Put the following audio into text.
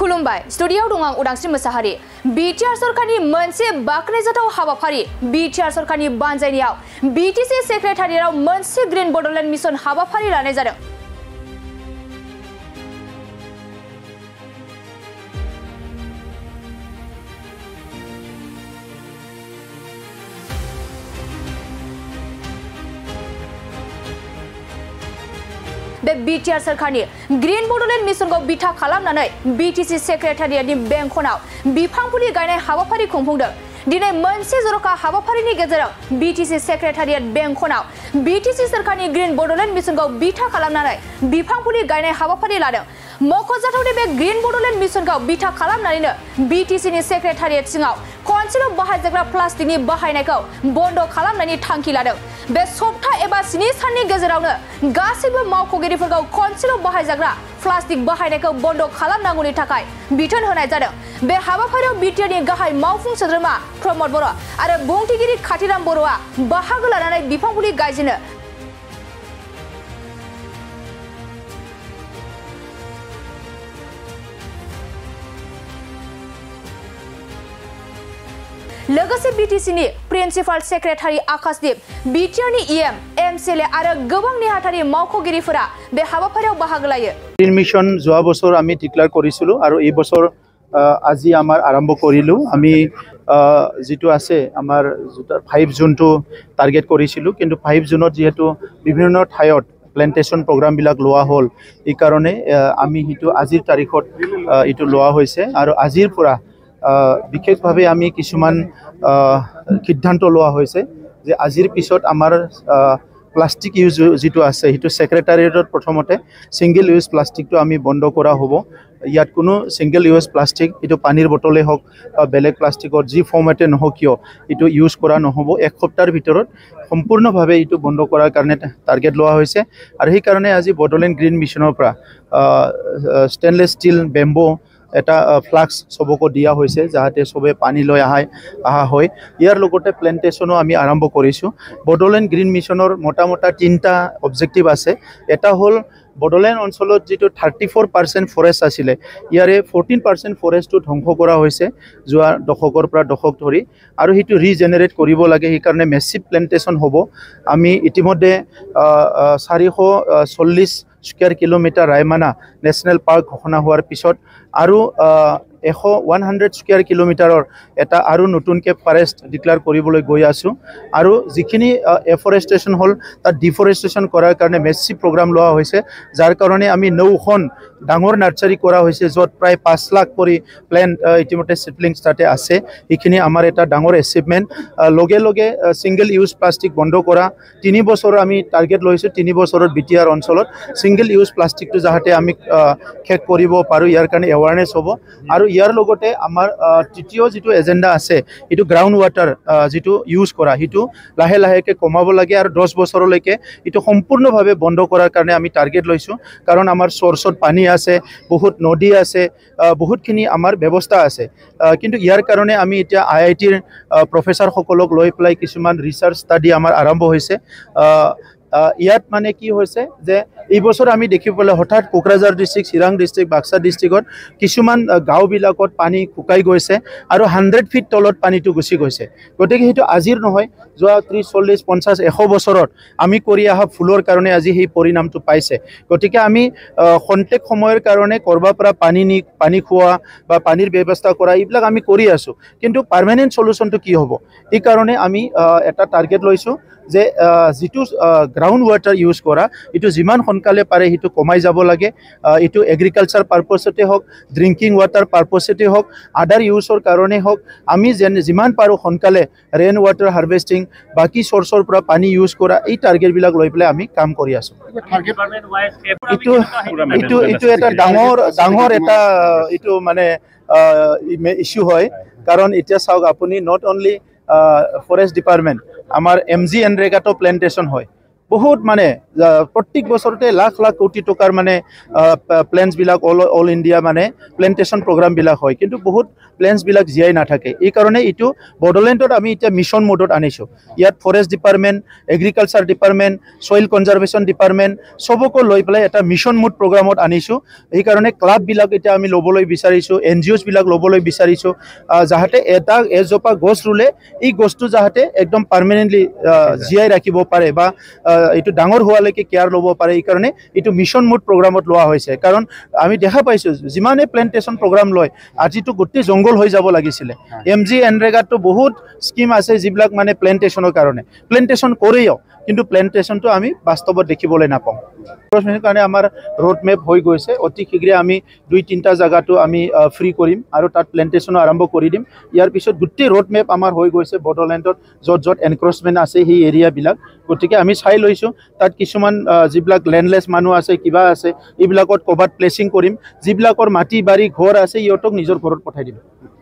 खुलुमबाय स्टुडियआव दं आं उदांस्रि मोसाहारि बिटिआर सरकारनि मोनसे बाख्नायजाथाव हाबाफारि बिटिआर सरकारनि बानजायनायाव बिटिसि सेक्रेटारियेटआव मोनसे ग्रीन बड'लेण्ड मिशन हाबाफारि लानाय जादों बे बिटिआर ग्रीन ग्रिन बड'लेण्ड मिशनखौ बिथा खालामनानै बिटिसि सेक्रेटारियेटनि बेंखनाव बिफांफोरनि गायनाय हाबाफारि खुंफुंदों दिनै मोनसे जर'खा हाबाफारिनि गेजेराव बिटिसि सेक्रेटारियेट बेंखनाव बिटिसि सरकारनि ग्रिन बड'लेण्ड मिशनखौ बिथा खालामनानै बिफांफोरनि गायनाय हाबाफारि लादों मख'जाथावनि बे ग्रिन बड'लेण्ड मिशनखौ बिथा खालामनानैनो बिटिसिनि सेक्रेटारियेट सिङाव मोनसेल' बाहायजाग्रा प्लास्टिकनि बाहायनायखौ बन्द' खालामनायनि थांखि लादों बे सप्ता एबा स्नि साननि गेजेरावनो गासैबो मावख'गिरिफोरखौ खनसेल' बाहायजाग्रा प्लास्टिक बाहायनायखौ बन्द' खालामनांगौनि थाखाय बिथोन होनाय जादों बे हाबाफारियाव बिटिआरनि गाहाय मावफुं सोद्रोमा प्रमद बर' आरो बुंथिगिरि खाथिराम बर'आ बाहागो लानानै बिफांफुलि गायजेनो लोगोसे बिटिसिनि प्रिन्सिपाल सेक्रेटारि आकाशदीप बिटिआरनि इएम एमसेले आरो गोबां नेहाथारि मावख'गिरिफोरा बे हाबाफारियाव बाहागो लायो एडमिशन যোৱা বছৰ আমি ডিক্লেয়াৰ কৰিছিলোঁ আৰু এই বছৰ আজি আমাৰ আৰম্ভ কৰিলোঁ আমি যিটো আছে আমাৰ ফাইভ জুনটো টাৰ্গেট কৰিছিলোঁ কিন্তু ফাইভ জুনত যিহেতু বিভিন্ন ঠাইত প্লেণ্টেশ্যন প্ৰগ্ৰামবিলাক লোৱা হ'ল এইকাৰণে আমি সেইটো আজিৰ তাৰিখত এইটো লোৱা হৈছে আৰু আজিৰ পৰা বিশেষভাৱে আমি কিছুমান সিদ্ধান্ত লোৱা হৈছে যে আজিৰ পিছত আমাৰ প্লাষ্টিক ইউজ যিটো আছে সেইটো ছেক্ৰেটাৰিয়েটত প্ৰথমতে ছিংগল ইউজ প্লাষ্টিকটো আমি বন্ধ কৰা হ'ব ইয়াত কোনো ছিংগল ইউজ প্লাষ্টিক এইটো পানীৰ বটলেই হওক বা বেলেগ প্লাষ্টিকৰ যি ফৰ্মেটে নহওক কিয় এইটো ইউজ কৰা নহ'ব এসপ্তাহৰ ভিতৰত সম্পূৰ্ণভাৱে এইটো বন্ধ কৰাৰ কাৰণে টাৰ্গেট লোৱা হৈছে আৰু সেইকাৰণে আজি বডোলেণ্ড গ্ৰীণ মিছনৰ পৰা ষ্টেইনলেছ ষ্টীল বেম্বো এটা ফ্লাক্স চবকো দিয়া হৈছে যাতে চবে পানী লৈ আহায় অহা হয় ইয়াৰ লগতে প্লেণ্টেশ্যনো আমি আরম্ভ করেছো বডোল্যান্ড গ্রীন মিশনের মোটামোটা তিনিটা অবজেক্টিভ আছে এটা হল বডোলেণ্ড অঞ্চলত যে থার্টি ফোর পার্সেন্ট ফরেস্ট আসে ইয়ারে ফোরটিন পার্সেন্ট ফরেস্ট ধ্বংস হৈছে যোৱা দশকৰ পৰা দশক ধৰি আৰু সেইটো ৰিজেনেৰেট কৰিব লাগে সেইকাৰণে মেচিভ প্লেণ্টেশ্যন হব আমি ইতিমধ্যে চাৰিশ চল্লিছ square kilometre Raimona national park ঘোষণা হোৱাৰ পিছত আৰু এশ ওৱান হাণ্ড্ৰেড স্কুৱেৰ কিলোমিটাৰৰ এটা আৰু নতুনকৈ ফৰেষ্ট ডিক্লেয়াৰ কৰিবলৈ গৈ আছোঁ আৰু যিখিনি এফৰেষ্টেশ্যন হ'ল তাত ডিফৰেষ্টেশ্যন কৰাৰ কাৰণে মেচি প্ৰগ্ৰাম লোৱা হৈছে যাৰ কাৰণে আমি নৌখন ডাঙৰ নাৰ্চাৰী কৰা হৈছে য'ত প্ৰায় পাঁচ লাখ কৰি প্লেন ইতিমধ্যে চিপলিংছ তাতে আছে সেইখিনি আমাৰ এটা ডাঙৰ এচিভমেণ্ট লগে লগে ছিংগল ইউজ প্লাষ্টিক বন্ধ কৰা তিনি বছৰৰ আমি টাৰ্গেট লৈছোঁ তিনি বছৰত বি টি আৰ অঞ্চলত ছিংগল ইউজ প্লাষ্টিকটো যাহাতে আমি শেষ কৰিব পাৰোঁ ইয়াৰ কাৰণে এৱাৰনেছ হ'ব আৰু ইয়াৰ লগতে আমাৰ তৃতীয় যিটো এজেণ্ডা আছে সেইটো গ্ৰাউণ্ড ৱাটাৰ যিটো ইউজ কৰা সেইটো লাহে লাহেকৈ কমাব লাগে আৰু দহ বছৰলৈকে এইটো সম্পূৰ্ণভাৱে বন্ধ কৰাৰ কাৰণে আমি টাৰ্গেট লৈছোঁ কাৰণ আমাৰ চৰ্চত পানী আছে বহুত নদী আছে বহুতখিনি আমাৰ ব্যৱস্থা আছে কিন্তু ইয়াৰ কাৰণে আমি এতিয়া আই আই টিৰ প্ৰফেচাৰসকলক লৈ পেলাই কিছুমান ৰিচাৰ্চ ষ্টাডি আমাৰ আৰম্ভ হৈছে ইয়াত মানে কি হৈছে যে এইবছৰ আমি দেখিব পালোঁ হঠাৎ কোকৰাঝাৰ ডিষ্ট্ৰিক্ট চিৰাং ডিষ্ট্ৰিক্ট বাক্সা ডিষ্ট্ৰিক্টত কিছুমান গাঁওবিলাকত পানী শুকাই গৈছে আৰু হাণ্ড্ৰেড ফিট তলত পানীটো গুচি গৈছে গতিকে সেইটো আজিৰ নহয় যোৱা ত্ৰিছ চল্লিছ পঞ্চাছ এশ বছৰত আমি কৰি অহা ফুলৰ কাৰণে আজি সেই পৰিণামটো পাইছে গতিকে আমি খন্তেক সময়ৰ কাৰণে ক'ৰবাৰ পৰা পানী নি পানী খোৱা বা পানীৰ ব্যৱস্থা কৰা এইবিলাক আমি কৰি আছোঁ কিন্তু পাৰ্মানেণ্ট চলুচনটো কি হ'ব সেইকাৰণে আমি এটা টাৰ্গেট লৈছোঁ যে যিটো গ্ৰাউণ্ড ৱাটাৰ ইউজ কৰা এইটো যিমান সোনকালে পাৰে সেইটো কমাই যাব লাগে এইটো এগ্ৰিকালচাৰ পাৰ্পজতে হওক ড্ৰিংকিং ৱাটাৰ পাৰ্পজতে হওক আদাৰ ইউজৰ কাৰণেই হওক আমি যেন যিমান পাৰোঁ সোনকালে ৰেইন ৱাটাৰ হাৰ্ভেষ্টিং বাকী চৰ্চৰ পৰা পানী ইউজ কৰা এই টাৰ্গেটবিলাক লৈ পেলাই আমি কাম কৰি আছোঁ এইটো এইটো এইটো এটা ডাঙৰ ডাঙৰ এটা এইটো মানে ইছ্যু হয় কাৰণ এতিয়া চাওক আপুনি নট অনলি ফৰেষ্ট ডিপাৰ্টমেণ্ট আমাৰ এম জি এনৰেগাটো প্লেণ্টেশ্যন হয় বহুত মানে প্ৰত্যেক বছৰতে লাখ লাখ কোটি টকাৰ মানে প্লেনছবিলাক অল অল ইণ্ডিয়া মানে প্লেণ্টেশ্যন প্ৰগ্ৰামবিলাক হয় কিন্তু বহুত প্লেনছবিলাক জীয়াই নাথাকে এইকাৰণে এইটো বড়োলেণ্ডত আমি এতিয়া মিছন মোডত আনিছোঁ ইয়াত forest department agriculture department soil conservation department চবকো লৈ পেলাই এটা মিছন মোড প্ৰগ্ৰামত আনিছোঁ সেইকাৰণে ক্লাববিলাক এতিয়া আমি ল'বলৈ বিচাৰিছোঁ এন জি অ'ছবিলাক ল'বলৈ বিচাৰিছোঁ যাতে এটা এজোপা গছ ৰুলে এই গছটো যাতে একদম পাৰ্মানেণ্টলি জীয়াই ৰাখিব পাৰে বা এইটো ডাঙৰ হোৱালৈকে কেয়াৰ ল'ব পাৰে এইকাৰণে এইটো মিছন মুড প্ৰগ্ৰামত লোৱা হৈছে কাৰণ আমি দেখা পাইছোঁ যিমানেই প্লেণ্টেশ্যন প্ৰগ্ৰাম লয় আজিতো গোটেই জংঘল হৈ যাব লাগিছিলে এম জি এনৰেগাটো বহুত স্কিম আছে যিবিলাক মানে প্লেণ্টেশ্যনৰ কাৰণে প্লেণ্টেশ্যন কৰেও কিন্তু প্লেণ্টেশ্যনটো আমি বাস্তৱত দেখিবলৈ নাপাওঁ প্ৰশ্ন কাৰণে আমাৰ ৰোড মেপ হৈ গৈছে অতি শীঘ্ৰে আমি দুই তিনিটা জেগাটো আমি ফ্ৰী কৰিম আৰু তাত প্লেণ্টেশ্যনো আৰম্ভ কৰি দিম ইয়াৰ পিছত গোটেই ৰোড মেপ আমাৰ হৈ গৈছে বডোলেণ্ডত য'ত য'ত এনক্ৰচমেণ্ট আছে সেই এৰিয়াবিলাক গতিকে আমি চাই লৈ লৈছোঁ তাত কিছুমান যিবিলাক লেণ্ডলেছ মানুহ আছে কিবা আছে এইবিলাকত ক'ৰবাত প্লেচিং কৰিম যিবিলাকৰ মাটি বাৰী ঘৰ আছে সিহঁতক নিজৰ ঘৰত পঠাই দিম